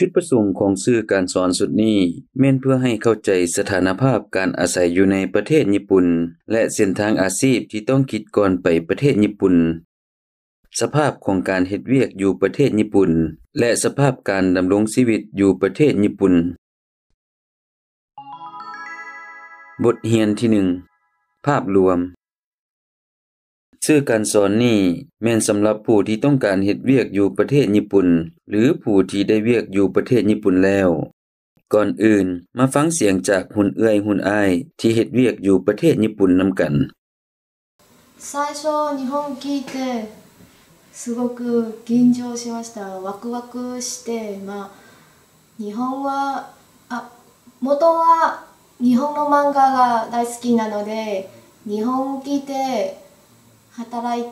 ชุดประสงค์ของสื่อการสอนสุดนี้ เม่นเพื่อให้เข้าใจสถานภาพการอาศัยอยู่ในประเทศญี่ปุ่นและเส้นทางอาชีพที่ต้องคิดก่อนไปประเทศญี่ปุ่นสภาพของการเฮ็ดเวียกอยู่ประเทศญี่ปุ่นและสภาพการดำรงชีวิตอยู่ประเทศญี่ปุ่นบทเรียนที่1ภาพรวมชื่อการสอนนี่แม่นสำหรับผู้ที่ต้องการเฮ็ดเวียกอยู่ประเทศญี่ปุ่น หรือผู้ที่ได้เวียกอยู่ประเทศญี่ปุ่นแล้วก่อนอื่นมาฟังเสียงจากหุ่นเอื้อยหุ่นอ้ายที่เฮ็ดเวียกอยู่ประเทศญี่ปุ่นนำกัน最初日本聞いてすごく緊張しましたワクワクしてまあ日本はあ元は日本の漫画が大好きなので日本来て働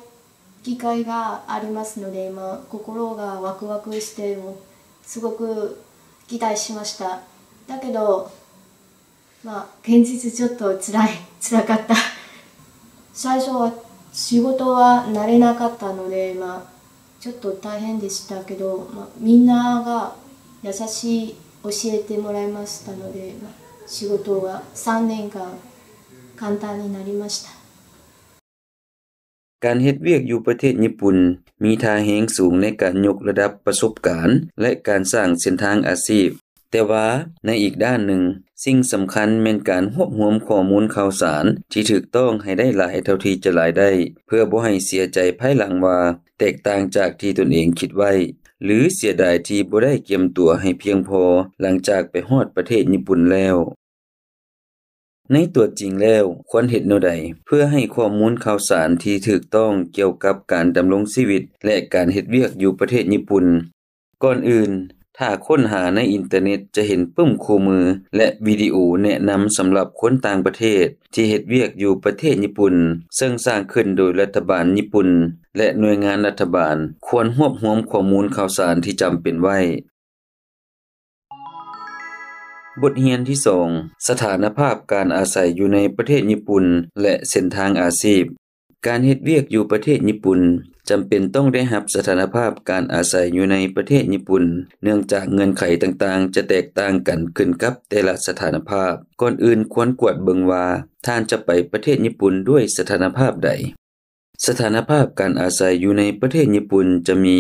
きがいがありますので今心がワクワクしてもすごく期待しましただけどまあ現実ちょっとつらいつら かった最初は仕事は慣れなかったのでまあちょっと大変でしたけど、まあ、みんなが優しい教えてもらいましたので、まあ、仕事が3年間簡単になりました。การเฮ็ดเวียกอยู่ประเทศญี่ปุ่นมีทาแหงสูงในการยกระดับประสบการณ์และการสร้างเส้นทางอาชีพแต่ว่าในอีกด้านหนึ่งสิ่งสำคัญแม่นการหวบรวมข้อมูลข่าวสารที่ถูกต้องให้ได้หลายเท่าที่จะหลายได้เพื่อบ่ให้เสียใจภายหลังว่าแตกต่างจากที่ตนเองคิดไว้หรือเสียดายที่บ่ได้เกียมตัวให้เพียงพอหลังจากไปฮอดประเทศญี่ปุ่นแล้วในตัวจริงแล้วควรเห็นโนใด เพื่อให้ข้อมูลข่าวสารที่ถูกต้องเกี่ยวกับการดำรงชีวิตและการเฮ็ดเวียกอยู่ประเทศญี่ปุ่น ก่อนอื่นถ้าค้นหาในอินเทอร์เน็ตจะเห็นปุ่มคู่มือ และวิดีโอแนะนำสำหรับคนต่างประเทศที่เฮ็ดเวียกอยู่ประเทศญี่ปุ่นซึ่งสร้างขึ้นโดยรัฐบาลญี่ปุ่นและหน่วยงานรัฐบาล ควรรวบรวมข้อมูลข่าวสารที่จำเป็นไว้บทเรียนที่2สถานภาพการอาศัยอยู่ในประเทศญี่ปุ่นและเส้นทางอาชีพ การเฮ็ดเวียกอยู่ประเทศญี่ปุ่นจำเป็นต้องได้รับสถานภาพการอาศัยอยู่ในประเทศญี่ปุ่นเนื่องจากเงื่อนไขต่างๆจะแตกต่างกันขึ้นกับแต่ละสถานภาพก่อนอื่นควรกวดเบิงว่าท่านจะไปประเทศญี่ปุ่นด้วยสถานภาพใดสถานภาพการอาศัยอยู่ในประเทศญี่ปุ่นจะมี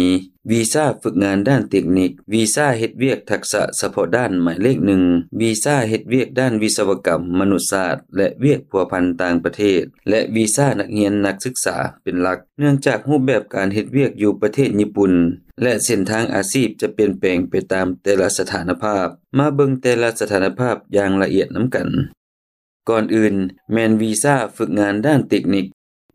วีซ่าฝึกงานด้านเทคนิควีซ่าเฮ็ดเวียกทักษะเฉพาะด้านหมายเลขหนึ่งวีซ่าเฮ็ดเวียกด้านวิศวกรรมมนุษยศาสตร์และเวียกผัวพันต่างประเทศ และวีซ่านักเรียนนักศึกษาเป็นหลัก เนื่องจากรูปแบบการเฮ็ดเวียกอยู่ประเทศญี่ปุ่น และเส้นทางอาชีพจะเปลี่ยนแปลงไปตามแต่ละสถานภาพ มาเบิ่งแต่ละสถานภาพอย่างละเอียดนำกัน ก่อนอื่น แมนวีซ่าฝึกงานด้านเทคนิค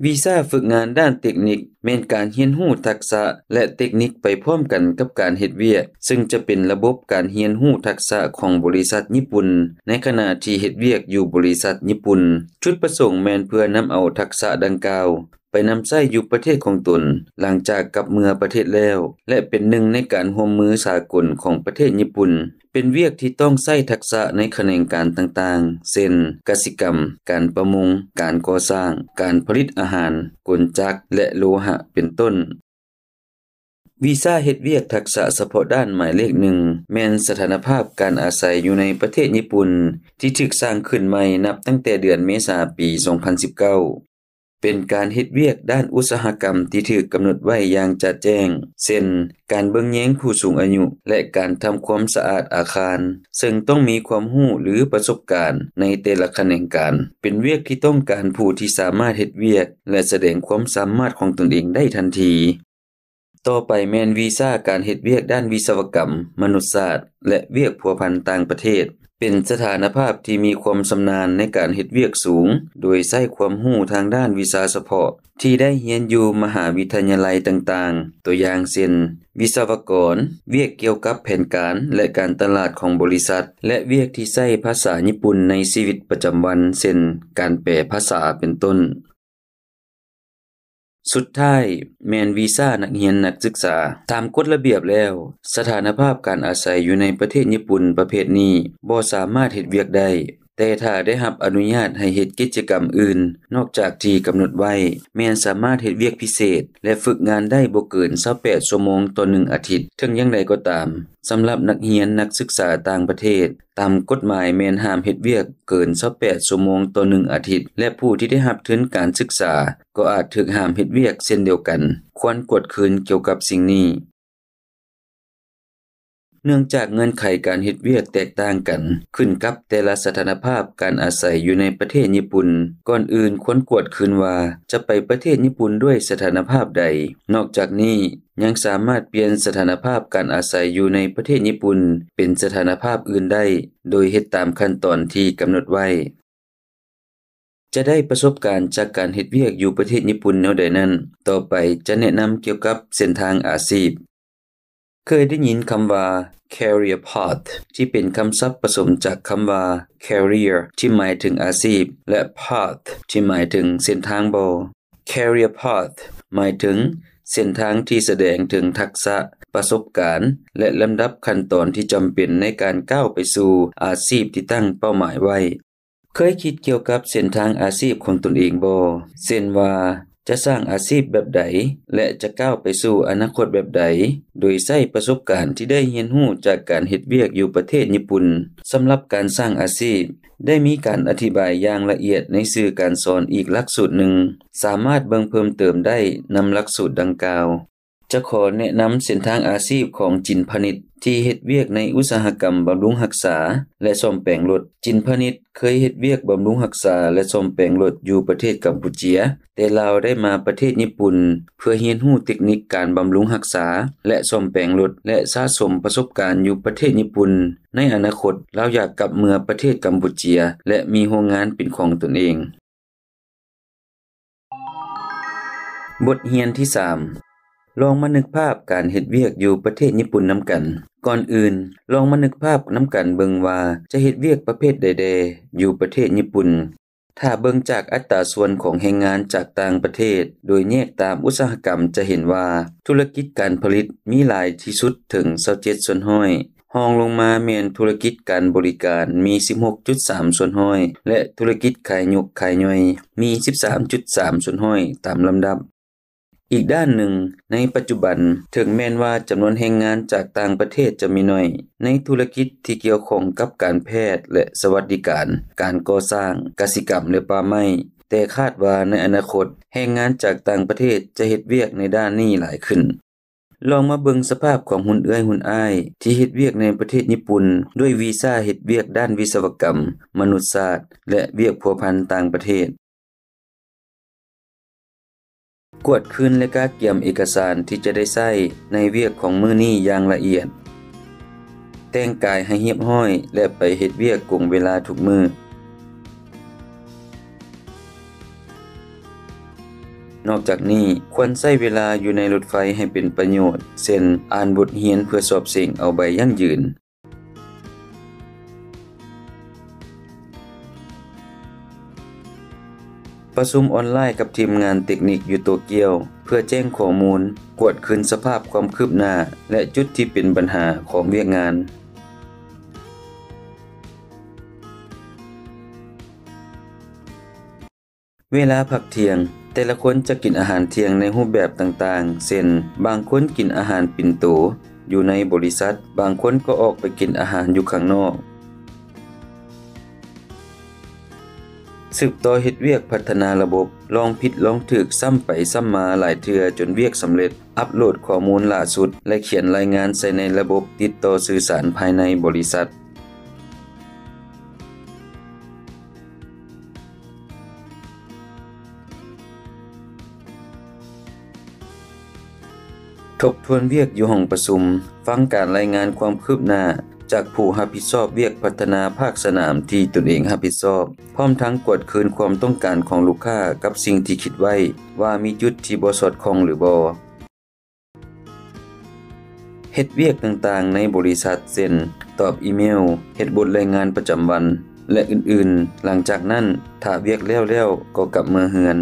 วีซ่าฝึกงานด้านเทคนิคเมนการเรียนรู้ทักษะ และเทคนิคไปพร้อมกันกับการเฮ็ดเวียกซึ่งจะเป็นระบบการเรียนรู้ทักษะของบริษัทญี่ปุ่น ในขณะที่เฮ็ดเวียกอยู่บริษัทญี่ปุ่นจุดประสงค์แมนเพื่อนำเอาทักษะดังกล่าวไปนำไส้อยู่ประเทศของตน หลังจากกลับเมืองประเทศแล้ว และเป็นหนึ่งในการห่วมมือสากลของประเทศญี่ปุ่นเป็นเวียกที่ต้องใส้ทักษะในแขนงการต่างๆเช่นกสิกรรม การประมงการก่อสร้าง การผลิตอาหาร กลจักร และโลหะเป็นต้นวีซ่าเฮ็ดเวียกทักษะเฉพาะด้านหมายเลขหนึ่งแมนสถานภาพการอาศัยอยู่ในประเทศญี่ปุ่นที่ถึกสร้างขึ้นใหม่นับตั้งแต่เดือนเมษาปี 2019เป็นการเฮ็ดเวียกด้านอุตสาหกรรม ที่ถูกกำหนดไว้อย่างจัดแจ้งเช่นการเบิ่งแย้งผู้สูงอายุและการทำความสะอาดอาคาร ซึ่งต้องมีความรู้หรือประสบการณ์ ในแต่ละแขนงการ เป็นเวียกที่ต้องการผู้ที่สามารถเฮ็ดเวียก และแสดงความสามารถของตนเองได้ทันที ต่อไปแมนวีซ่าการเฮ็ดเวียกด้านวิศวกรรม มนุษยศาสตร์และเวียกพัวพันต่างประเทศเป็นสถานภาพที่มีความสำนานในการเห็ดเวียกสูง โดยใส้ความหู้ทางด้านวิชาเฉพาะ ที่ได้เรียนอยู่มหาวิทยาลัยต่างๆ ตัวอย่างเช่น วิศวกร เวียกเกี่ยวกับแผนการและการตลาดของบริษัท และเวียกที่ใส้ภาษาญี่ปุ่นในชีวิตประจำวัน เช่น การแปลภาษาเป็นต้นสุดท้าย แมนวีซ่านักเรียนนักศึกษาตามกฎระเบียบแล้ว สถานภาพการอาศัยอยู่ในประเทศญี่ปุ่นประเภทนี้บ่สามารถเฮ็ดเวียกได้แต่ถ้าได้รับอนุญาตให้เหตุกิจกรรมอื่น นอกจากที่กำหนดไว้ แมนสามารถเหตุเวียกพิเศษ และฝึกงานได้บ่เกิน28ชั่วโมงต่อ1อาทิตย์ถึงยังไรก็ตาม สำหรับนักเรียน นักศึกษาต่างประเทศ ตามกฎหมายแมนห้ามเหตุเวียกเกิน28ชั่วโมงต่อ1อาทิตย์ และผู้ที่ได้รับทุนการศึกษา ก็อาจถึกห้ามเหตุเวียกเช่นเดียวกัน ควรกวดคืนเกี่ยวกับสิ่งนี้เนื่องจากเงื่อนไขการเฮ็ดเวียกแตกต่างกัน ขึ้นกับแต่ละสถานภาพการอาศัยอยู่ในประเทศญี่ปุ่นก่อนอื่นควรกวดคืนว่าจะไปประเทศญี่ปุ่นด้วยสถานภาพใด นอกจากนี้ยังสามารถเปลี่ยนสถานภาพการอาศัยอยู่ในประเทศญี่ปุ่น เป็นสถานภาพอื่นได้ โดยเฮ็ดตามขั้นตอนที่กำหนดไว้ จะได้ประสบการณ์จากการเฮ็ดเวียกอยู่ประเทศญี่ปุ่นแนวใดนั้น ต่อไปจะแนะนำเกี่ยวกับเส้นทางอาชีพเคยได้ยินคำว่า career path ที่เป็นคำศัพท์ผสมจากคำว่า career ที่หมายถึงอาชีพ และ path ที่หมายถึงเส้นทางโบ career path หมายถึงเส้นทางที่แสดงถึงทักษะ ประสบการณ์ และลำดับขั้นตอนที่จำเป็นในการก้าวไปสู่อาชีพที่ตั้งเป้าหมายไว้ เคยคิดเกี่ยวกับเส้นทางอาชีพของตนเองบ่เส้นว่าจะสร้างอาชีพแบบใดและจะก้าวไปสู่อนาคตแบบใดโดยใส้ประสบการณ์ที่ได้เรียนรู้จากการเฮ็ดเวียกอยู่ประเทศญี่ปุ่นสำหรับการสร้างอาชีพ ได้มีการอธิบายอย่างละเอียดในสื่อการสอนอีกหลักสูตรหนึ่ง สามารถเบิ่งเพิ่มเติมได้นำหลักสูตรดังกล่าวจะขอแนะนำเส้นทางอาชีพของจินพนิษฐ์ที่เฮ็ดเวียกในอุตสาหกรรมบำรุงรักษา และซ่อมแปลงรถจินพนิษฐ์เคยเฮ็ดเวียกบำรุงรักษาและซ่อมแปลงรถอยู่ประเทศกัมพูชีแต่ลาวได้มาประเทศญี่ปุ่น เพื่อเรียนรู้เทคนิคการบำรุงรักษา และซ่อมแปลงรถและสะสมประสบการณ์อยู่ประเทศญี่ปุ่น ในอนาคตเราอยากกลับเมืองประเทศกัมพูชีและมีโรงงานเป็นของตนเอง บทเรียนที่3ลองมานึกภาพการเฮ็ดเวียกอยู่ประเทศญี่ปุ่นนำกัน ก่อนอื่นลองมานึกภาพนำกันเบิงว่าจะเฮ็ดเวียกประเภทใด ๆ อยู่ประเทศญี่ปุ่นถ้าเบิงจากอัตราส่วนของแรงงานจากต่างประเทศ โดยแยกตามอุตสาหกรรมจะเห็นว่าธุรกิจการผลิตมีหลายที่สุดถึง27ส่วนห้อยหองลงมาเมนธุรกิจการบริการมี 16.3ส่วนห้อยและธุรกิจขายยกขายย่อยมี 13.3ส่วนห้อยตามลำดับอีกด้านหนึ่งในปัจจุบันถึงแม้นว่าจำนวนแรงงานจากต่างประเทศจะมีน้อย ในธุรกิจที่เกี่ยวข้องกับการแพทย์และสวัสดิการ การก่อสร้างกสิกรรมและป่าไม้แต่คาดว่าในอนาคตแรงงานจากต่างประเทศจะเฮ็ดเวียกในด้านนี้หลายขึ้น ลองมาเบิงสภาพของหุ่นเอื้อยหุ่นอ้ายที่เฮ็ดเวียกในประเทศญี่ปุ่นด้วยวีซ่าเฮ็ดเวียกด้านวิศวกรรม มนุษยศาสตร์ และเวียกพัวพันต่างประเทศกวดคืนและกาเกี่ยมเอกสารที่จะได้ใส่ในเวียกของมือนี้อย่างละเอียด แต่งกายให้เหียบห้อย และไปเห็ดเวียกกงเวลาถูกมือ นอกจากนี้ควรใช้เวลาอยู่ในรถไฟให้เป็นประโยชน์เช่นอ่านบทเรียนเพื่อสอบเสียงเอาใบยั่งยืนประชุมออนไลน์กับทีมงานเทคนิคอยู่โตเกียว เพื่อแจ้งข้อมูล กวดคืนสภาพความคืบหน้า และจุดที่เป็นปัญหาของเวียกงาน เวลาพักเที่ยง แต่ละคนจะกินอาหารเที่ยงในรูปแบบต่างๆเช่นบางคนกินอาหารปิ่นโตอยู่ในบริษัท บางคนก็ออกไปกินอาหารอยู่ข้างนอกสืบต่อเฮ็ดเวียกพัฒนาระบบ ลองผิดลองถึกซ้ำไปซ้ำมาหลายเทือจนเวียกสำเร็จอัพโหลดข้อมูลล่าสุด และเขียนรายงานใส่ในระบบติดต่อสื่อสารภายในบริษัททบทวนเวียกอยู่ห้องประชุม ฟังการรายงานความคืบหน้าจากผู้รับผิดชอบเวียกพัฒนาภาคสนามที่ตนเองรับผิดชอบ พร้อมทั้งกวดคืนความต้องการของลูกค้ากับสิ่งที่คิดไว้ว่ามีจุดที่บ่สอดคล้องหรือบ่เฮ็ดเวียกต่างๆในบริษัทเซ็นตอบอีเมลเฮ็ดบทรายงานประจำวัน และอื่นๆ หลังจากนั้นถ้าเวียกแล้วๆก็กลับมาเฮือน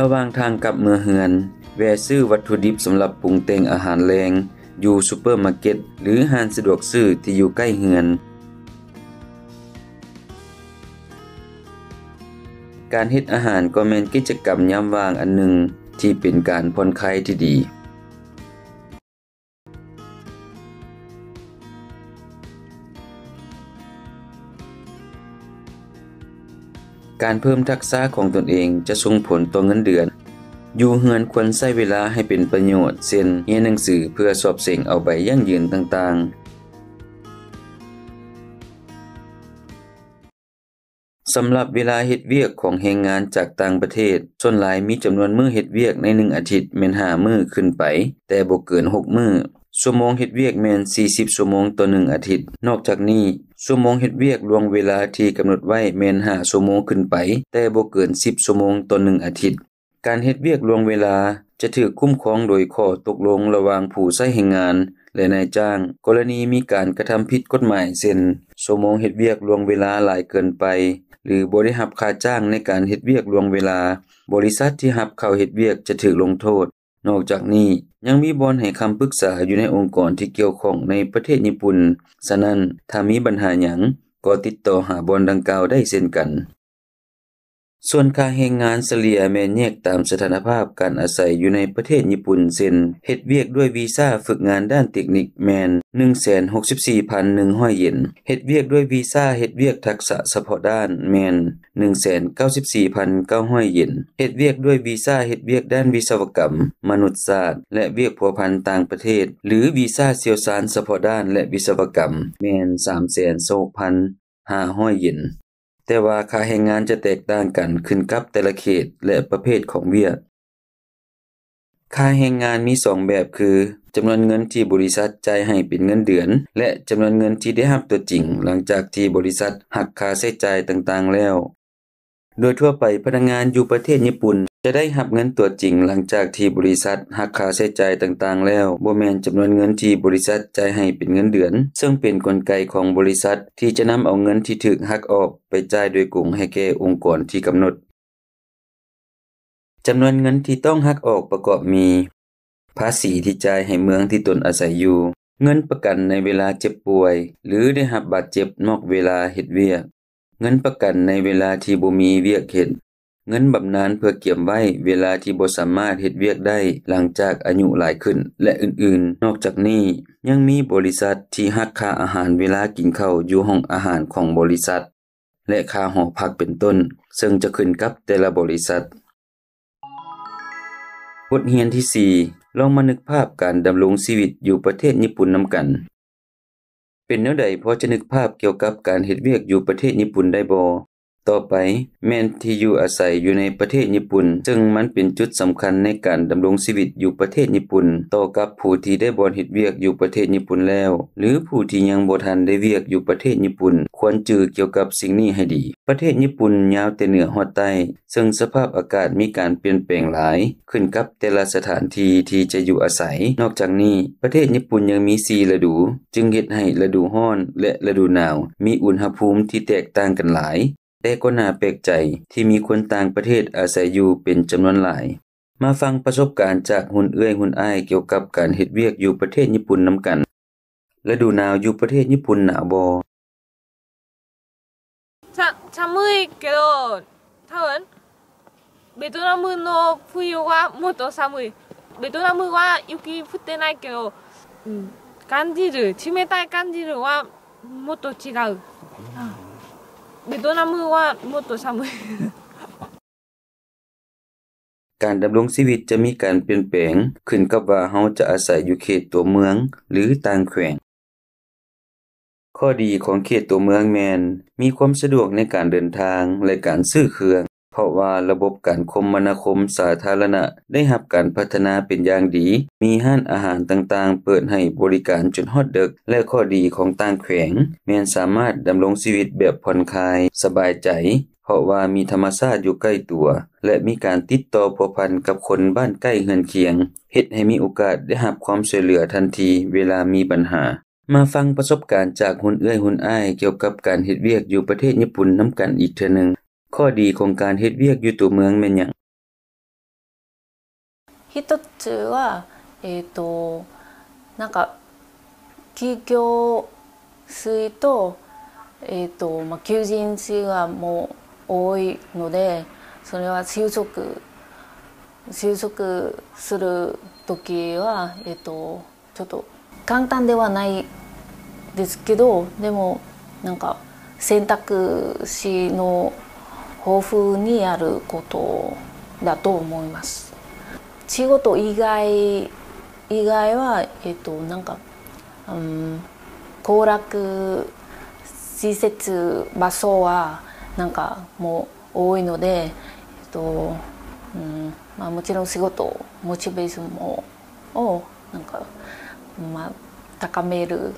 ระหว่างทางกลับเมืองเฮือน แวซื้อวัตถุดิบสำหรับปรุงแต่งอาหารแรงอยู่ซูเปอร์มาร์เก็ตหรือห้างสะดวกซื้อที่อยู่ใกล้เฮือน การเฮ็ดอาหารก็แม่นกิจกรรมยามว่างอันหนึ่งที่เป็นการผ่อนคลายที่ดีการเพิ่มทักษะของตนเองจะส่งผลต่อเงินเดือน อยู่เฮือนควรใช้เวลาให้เป็นประโยชน์เช่นเรียนหนังสือเพื่อสอบเสียงเอาไปยั่งยืนต่างๆ สำหรับเวลาเฮ็ดเวียกของแรงงานจากต่างประเทศ ส่วนหลายมีจำนวนมื้อเฮ็ดเวียกใน1อาทิตย์แม่น5มื้อขึ้นไป แต่บ่เกิน 6 มื้อชั่วโมงเฮ็ดเวียกแมน 40ชั่วโมงต่อ1อาทิตย์ นอกจากนี้ชั่วโมงเฮ็ดเวียกลวงเวลาที่กำหนดไว้แมน5ชั่วโมงขึ้นไป แต่บ่เกิน 10ชั่วโมงต่อ1อาทิตย์การเฮ็ดเวียกลวงเวลาจะถือคุ้มครองโดยข้อตกลงระหว่างผู้ใช้แรงงาน และนายจ้าง กรณีมีการกระทำผิดกฎหมายเช่นชั่วโมงเฮ็ดเวียกลวงเวลาหลายเกินไป หรือบ่ได้รับค่าจ้างในการเฮ็ดเวียกลวงเวลา บริษัทที่รับเข้าเฮ็ดเวียกจะถูกลงโทษนอกจากนี้ยังมีบอลให้คำปรึกษาอยู่ในองค์กรที่เกี่ยวข้องในประเทศญี่ปุ่นฉะนั้นถ้ามีปัญหาหยังก็ติดต่อหาบอลดังกล่าวได้เช่นกันส่วนค่าแรงงานเฉลี่ยแม่นแยกตามสถานภาพการอาศัยอยู่ในประเทศญี่ปุ่นเซ็นเฮ็ดเวียกด้วยวีซ่าฝึกงานด้านเทคนิค แม่น164,100เยนเฮ็ดเวียกด้วยวีซ่าเฮ็ดเวียกทักษะเฉพาะด้านแม่น194,900เยนเฮ็ดเวียกด้วยวีซ่าเฮ็ดเวียกด้านวิศวกรรม มนุษยศาสตร์และเวียกผัวพันต่างประเทศ หรือวีซ่าเสี่ยวซานเฉพาะด้านและวิศวกรรม แม่น3,600,500เยนแต่ว่าค่าแรงงานจะแตกต่างกันขึ้นกับแต่ละเขตและประเภทของเวียค่าแรงงานมี 2 แบบคือจำนวนเงินที่บริษัทจ่ายให้เป็นเงินเดือน และจำนวนเงินที่ได้รับตัวจริง หลังจากที่บริษัทหักค่าใช้จ่ายต่างๆ แล้วโดยทั่วไปพนักงานอยู่ประเทศญี่ปุ่น จะได้หับเงินตัวจริงหลังจากที่บริษัท หักค่าใช้จ่ายต่าง ๆ แล้วบ่แมนจำนวนเงินที่บริษัทจ่ายให้เป็นเงินเดือน ซึ่งเป็นนกลไกของบริษัท ที่จะนำเอาเงินที่ถูกหักออกไปจ่ายโดยกลุ่มให้แก่องค์กรที่กำหนด จำนวนเงินที่ต้องหักออกประกอบมีภาษีที่จ่ายให้เมืองที่ตนอาศัยอยู่เงินประกันในเวลาเจ็บป่วย หรือได้หับบาดเจ็บนอกเวลาเหตุเวียเงินประกันในเวลาที่บ่มีเวียกเห็ดเงินบำนาญเพื่อเก็บไว้เวลาที่บ่สามารถเฮ็ดเวียกได้หลังจากอายุหลายขึ้น และอื่น ๆ นอกจากนี้ยังมีบริษัทที่หักค่าอาหารเวลากินข้าวอยู่ห้องอาหารของบริษัท และค่าหอพักเป็นต้น ซึ่งจะขึ้นกับแต่ละบริษัท บทเรียนที่ 4 ลองมานึกภาพการดำรงชีวิตอยู่ประเทศญี่ปุ่นนำกันเป็นเนอใดพอจะนึกภาพเกี่ยวกับการเห็ดเวียกอยู่ประเทศญี่ปุ่นได้บ่ต่อไป แม่นที่อยู่อาศัยอยู่ในประเทศญี่ปุ่น ซึ่งมันเป็นจุดสำคัญในการดำรงชีวิตอยู่ประเทศญี่ปุ่น ต่อกับผู้ที่ได้บอนเหตุเวียกอยู่ประเทศญี่ปุ่นแล้ว หรือผู้ที่ยังบ่ทันได้เวียกอยู่ประเทศญี่ปุ่น ควรจือเกี่ยวกับสิ่งนี้ให้ดี ประเทศญี่ปุ่นยาวแต่เหนือฮอดใต้ ซึ่งสภาพอากาศมีการเปลี่ยนแปลงหลาย ขึ้นกับแต่ละสถานที่ที่จะอยู่อาศัย นอกจากนี้ ประเทศญี่ปุ่นยังมี4ฤดู จึงเฮ็ดให้ฤดูร้อนและฤดูหนาว มีอุณหภูมิที่แตกต่างกันหลายแต่ก็น่าแปลกใจที่มีคนต่างประเทศอาศัยอยู่เป็นจำนวนหลาย มาฟังประสบการณ์จากหุ่นเอื้อยหุ่นอ้เกี่ยวกับการเห็ดเวียกอยู่ประเทศญี่ปุ่นน้ำกันและดูหนาวอยู่ประเทศญี่ปุ่นหนาวบอชะชะมืดเกโดถ้าเหมือนเวียนามโนฟุยูวะมอโตซามุยเวียนามว่าอยู่กี่ฟุตเตนไนเกโดอืกันจิรุชิเมายกันจิรุวะมอโตาうベトナムはもっと寒いการดำรงชีวิตจะมีการเปลี่ยนแปลงขึ้นกับว่าเฮาจะอาศัยอยู่เขตตัวเมืองหรือต่างแขวง ข้อดีของเขตตัวเมืองแมน มีความสะดวกในการเดินทางและการซื้อเครื่องเพราะว่าระบบการคมนาคมสาธารณะได้หับการพัฒนาเป็นอย่างดี มีห้านอาหารต่างๆ เปิดให้บริการจนฮอดเดึกและข้อดีของต่างแขวงแม่นสามารถดำรงชีวิตแบบผ่อนคลายสบายใจ เพราะว่ามีธรรมชาติอยู่ใกล้ตัว และมีการติดต่อพัวพันกับคนบ้านใกล้เฮือนเคียงเฮ็ดให้มีโอกาสได้หับความช่วยเหลือทันทีเวลามีปัญหา มาฟังประสบการณ์จากหุ่นเอื้อยหุ่นอ้ายเกี่ยวกับการเฮ็ดเวียกอยู่ประเทศญี่ปุ่นนำกันอีกเทื่อนึงข้อดีของการเฮ็ดเวียกอยู่ตัวเมืองแม่นหยัง一つはえっ、となんか休業するとえっ、とまあ求人数がもう多いのでそれは就職就職する時はえっ、ー、とちょっと簡単ではないですけどでもなんか選択肢の豊富にあることだと思います仕事以外以外はえっとなんか、うん、行楽施設場所はなんかもう多いので、えっとうんまあ、もちろん仕事モチベーションもをなんか、まあ、高める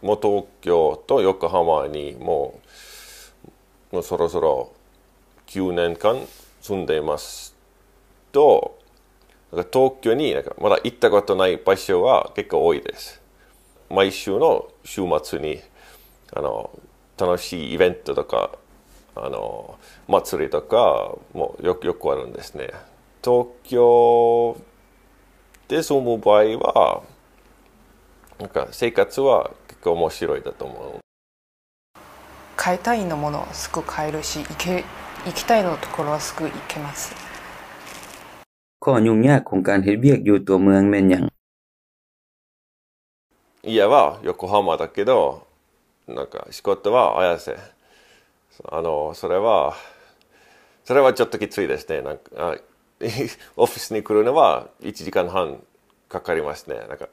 もう東京と横浜にもうもうそろそろ9年間住んでいますと東京になんかまだ行ったことない場所は結構多いです毎週の週末にあの楽しいイベントとかあの祭りとかもよくよくあるんですね東京で住む場合はなんか生活は結構面白いだと思う買いたいのものすぐ買えるし行け行きたいのところはすぐ行けますข้อยุ่งยากของการเฮ็ดเวียกอยู่ตัวเมืองแม่นยัง家は横浜だけどなんか仕事は綾瀬あのそれはそれはちょっときついですねなんか オフィスに来るのは1時間半かかりますねなんか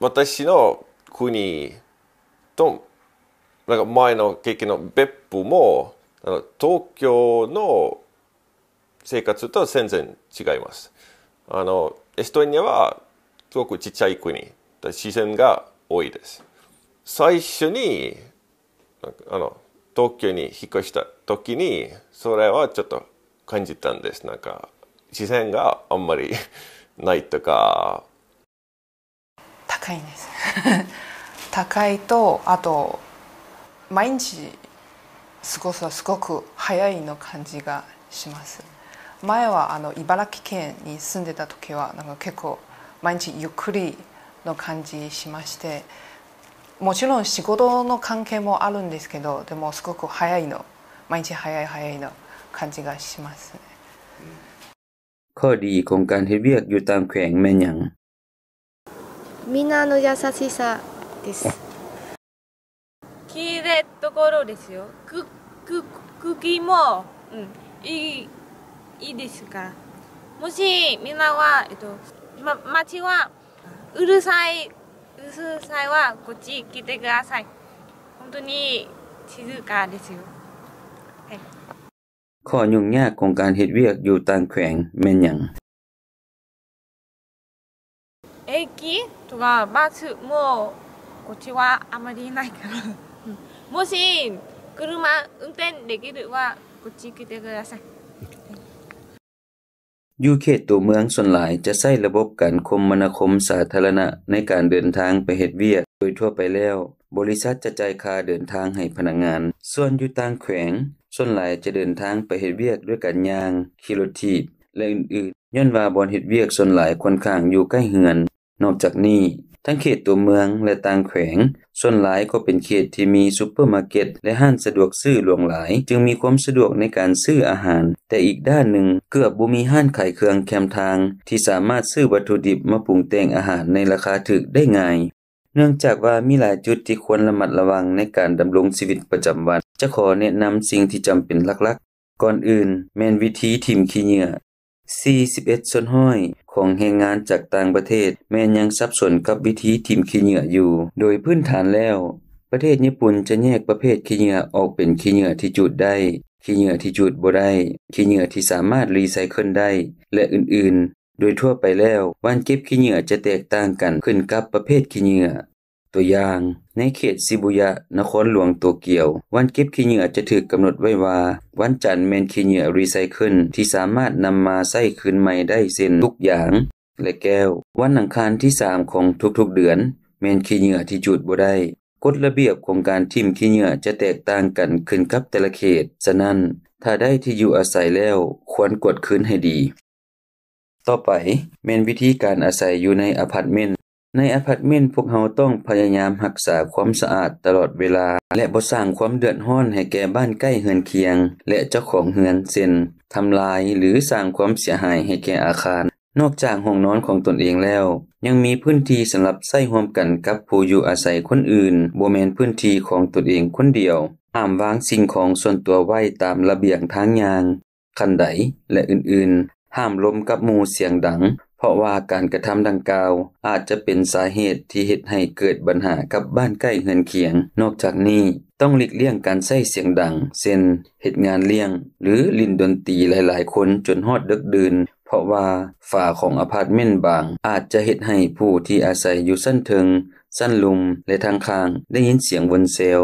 私の国となんか前の経験の別府もあの東京の生活と全然違います。あのエストニアはすごくちっちゃい国自然が多いです。最初にあの東京に引っ越した時にそれはちょっと感じたんですなんか自然があんまり ないとか高いです 高いとあと毎日過ごすはすごく早いの感じがします前はあの茨城県に住んでた時はなんか結構毎日ゆっくりの感じしましてもちろん仕事の関係もあるんですけどでもすごく早いの毎日早い早いの感じがしますねข้อดีขอですきでところですよくく茎も、うん、いいいいですかもしみんなは、えっとま、町はうるさいうるさいはこっち来てください本当に静かですよはいข้อยุ่งยากของการเฮ็ดเวียกอยู่ต่างแขวงแม่นหยัง駅とかバスもこっちはあまりないからもし車運転できるはこっち来てくださいยูเคตัวเมืองส่วนหลายจะใช้ระบบการคมนาคมสาธารณะในการเดินทางไปเฮดเวียดโดยทั่วไปแล้ว บริษัทจะจ่ายค่าเดินทางให้พนักงาน ส่วนอยู่ต่างแขวงส่วนหลายจะเดินทางไปเฮดเวียดด้วยกันยาง คิโรทีบและอื่นๆย้อนว่าบอนเฮดเวียกส่วนหลายค่อนข้างอยู่ใกล้เหือน นอกจากนี้ทั้งเขตตัวเมืองและต่างแขวงส่วนหลายก็เป็นเขตที่มีซูเปอร์มาร์เก็ต และห้างสะดวกซื้อหลวงหลาย จึงมีความสะดวกในการซื้ออาหาร แต่อีกด้านหนึ่งเกือบบ่มีห้านขายเครื่องแคมทาง ที่สามารถซื้อวัตถุดิบมาปรุงแต่งอาหารในราคาถึกได้ง่าย เนื่องจากว่ามีหลายจุดที่ควรระมัดระวังในการดำรงชีวิตประจำวัน จะขอแนะนำสิ่งที่จำเป็นหลักๆก่อนอื่น แมนวิธีทิมขี้เหยื่อ41ส่วนห้อยของแรงงานจากต่างประเทศ แม้ยังสับสนกับวิธีทิมขี้เหยื่ออยู่ โดยพื้นฐานแล้ว ประเทศญี่ปุ่นจะแยกประเภทขี้เหยื่อออกเป็นขี้เหยื่อที่จูดได้ขี้เหยื่อที่จูดบ่ได้ขี้เหยื่อที่สามารถรีไซเคิลได้ และอื่นๆ โดยทั่วไปแล้ววันเก็บขี้เหยื่อจะแตกต่างกันขึ้นกับประเภทขี้เหยื่อตัวอย่างในเขตซิบุยะ นครหลวงโตเกียว วันเก็บขี้เหงื่อจะถืกกำหนดไว้ว่า วันจันทร์แมนขี้เหงื่อรีไซเคิลที่สามารถนำมาใส้คืนใหม่ได้เส้นทุกอย่าง และแก้ว วันอังคารที่3ของทุกๆ เดือนแมนขี้เหงื่อที่จุดบ่ได้กฎระเบียบของการทิ่มขี้เหงื่อจะแตกต่างกันขึ้นกับแต่ละเขตฉะนั้นถ้าได้ที่อยู่อาศัยแล้ว ควรกดคืนให้ดี ต่อไปเมนวิธีการอาศัยอยู่ในอพาร์ตเมนต์ในอพาร์ตเมนต์พวกเราต้องพยายามรักษาความสะอาดตลอดเวลา และบ่สร้างความเดือดร้อนให้แก่บ้านใกล้เฮือนเคียง และเจ้าของเฮือนเซ็นทำลายหรือสร้างความเสียหายให้แก่อาคาร นอกจากห้องนอนของตนเองแล้ว ยังมีพื้นที่สำหรับใช้ร่วมกันกับผู้อยู่อาศัยคนอื่นบ่แม่นพื้นที่ของตนเองคนเดียวห้ามวางสิ่งของส่วนตัวไว้ตามระเบียงทางยางคันไดและอื่นๆห้ามล้มกับหมู่เสียงดังเพราะว่าการกระทำดังกล่าวอาจจะเป็นสาเหตุที่เฮ็ดให้เกิดปัญหากับบ้านใกล้เฮือนเคียง นอกจากนี้ต้องหลีกเลี่ยงการใช้เสียงดังเช่นเฮ็ดงานเลี้ยงหรือลิ่นดนตรีหลายๆ คนจนฮอดดึกดื่นเพราะว่าฝาของอพาร์ตเมนต์บางอาจจะเฮ็ดให้ผู้ที่อาศัยอยู่สั้นถึงสั้นลุมและทางข้างได้ยินเสียงวนเซล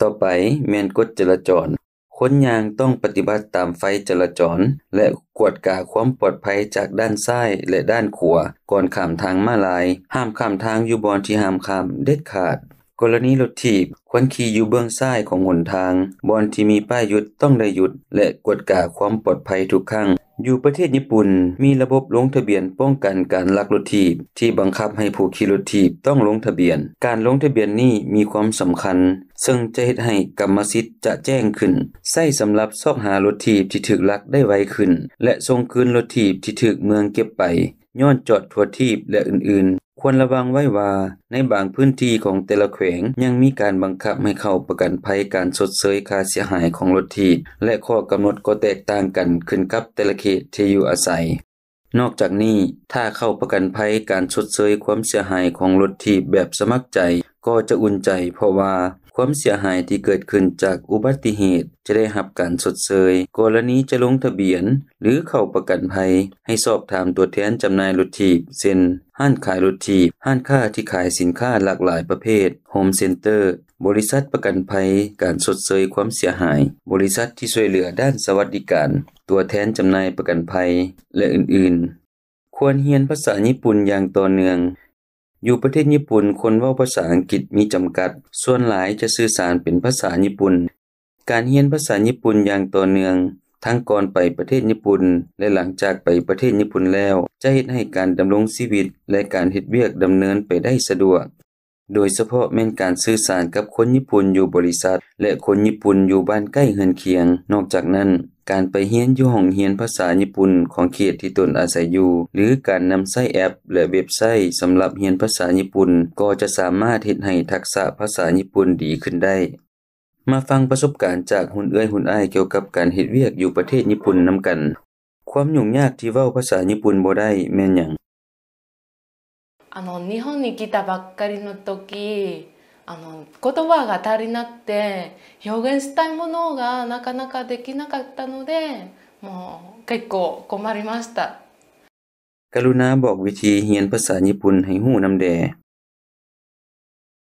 ต่อไปแม่นกฎจราจรคนยางต้องปฏิบัติตามไฟจราจร และกวดกาความปลอดภัยจากด้านซ้ายและด้านขวาก่อนข้ามทางมาลาย ห้ามข้ามทางอยู่บอนที่ห้ามข้ามเด็ดขาดกรณีรถถีบควรขี่อยู่เบื้องซ้ายของหนทางบอนที่มีป้ายหยุดต้องได้หยุดและกวดกาความปลอดภัยทุกครั้งอยู่ประเทศญี่ปุ่นมีระบบลงทะเบียนป้องกันการลักรถถีบที่บังคับให้ผู้ขี่รถถีบต้องลงทะเบียน การลงทะเบียนนี้มีความสำคัญซึ่งจะเฮ็ดให้กรรมสิทธิ์จะแจ้งขึ้นใส้สำหรับซอกหารถถีบที่ถึกลักได้ไวขึ้นและส่งคืนรถถีบที่ถึกเมืองเก็บไป ย้อนจอดทัวทีบและอื่นควรระวังไว้ว่า ในบางพื้นที่ของแต่ละแขวงยังมีการบังคับให้เข้าประกันภัยการสดเสยค่าเสียหายของรถที่และข้อกำหนดก็แตกต่างกันขึ้นกับแต่ละเขตที่อยู่อาศัย นอกจากนี้ถ้าเข้าประกันภัยการสดเสยความเสียหายของรถที่แบบสมัครใจก็จะอุ่นใจ เพราะว่าความเสียหายที่เกิดขึ้นจากอุบัติเหตุจะได้รับการสดเสยกรณีจะลงทะเบียนหรือเข้าประกันภัยให้สอบถามตัวแทนจำหน่ายรถถีบเช่นห้านขายรถถีบห้านค่าที่ขายสินค้าหลากหลายประเภทโฮมเซ็นเตอร์บริษัทประกันภัยการสดเสยความเสียหาย บริษัทที่ช่วยเหลือด้านสวัสดิการ ตัวแทนจำหน่ายประกันภัยและอื่นๆ ควรเรียนภาษาญี่ปุ่นอย่างต่อเนื่องอยู่ประเทศญี่ปุ่น คนเว้าภาษาอังกฤษมีจำกัด ส่วนหลายจะสื่อสารเป็นภาษาญี่ปุ่น การเรียนภาษาญี่ปุ่นอย่างต่อเนื่อง ทั้งก่อนไปประเทศญี่ปุ่น และหลังจากไปประเทศญี่ปุ่นแล้ว จะเฮ็ดให้การดำรงชีวิต และการเฮ็ดเวียกดำเนินไปได้สะดวกโดยเฉพาะแม่นการสื่อสารกับคนญี่ปุ่นอยู่บริษัท และคนญี่ปุ่นอยู่บ้านใกล้เฮือนเคียง นอกจากนั้น การไปเรียนอยู่ห้องเฮียนภาษาญี่ปุ่นของเขตที่ตนอาศัยอยู่หรือการนำใช้แอปและเว็บไซต์สำหรับเรียนภาษาญี่ปุ่นก็จะสามารถเฮ็ดให้ทักษะภาษาญี่ปุ่นดีขึ้นได้ มาฟังประสบการณ์จากหุ่นเอื้อยหุ่นอ้ายเกี่ยวกับการเฮ็ดเวียกอยู่ประเทศญี่ปุ่นนำกัน ความยุ่งยากที่เว้าภาษาญี่ปุ่นบ่ได้แม่นหยังあの日本に来たばっかりの時あの言葉が足りなくて表現したいものがなかなかできなかったのでもう結構困りました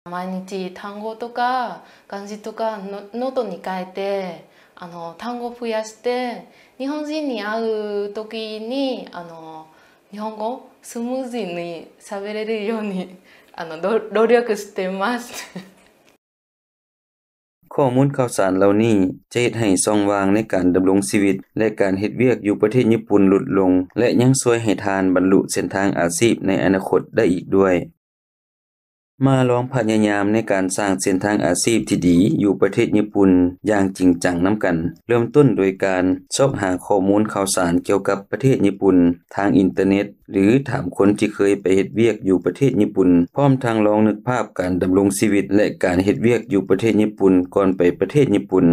毎日単語とか漢字とかノートに変えてあの単語増やして日本人に会う時にあの日本語スムーズに喋れるようにあの努力してますข้อมูลข่าวสารเหล่านี้จะเฮ็ดให้ช่องวางในการดำรงชีวิต และการเฮ็ดเวียกอยู่ประเทศญี่ปุ่นลดลง และยังช่วยให้ทานบรรลุเส้นทางอาชีพในอนาคตได้อีกด้วยมาลองพยายามในการสร้างเส้นทางอาชีพที่ดีอยู่ประเทศญี่ปุ่นอย่างจริงจังน้ำกัน เริ่มต้นโดยการซอกหาข้อมูลข่าวสารเกี่ยวกับประเทศญี่ปุ่นทางอินเทอร์เน็ต หรือถามคนที่เคยไปเฮ็ดเวียกอยู่ประเทศญี่ปุ่นพร้อมทางลองนึกภาพการดำรงชีวิต และการเฮ็ดเวียกอยู่ประเทศญี่ปุ่นก่อนไปประเทศญี่ปุ่น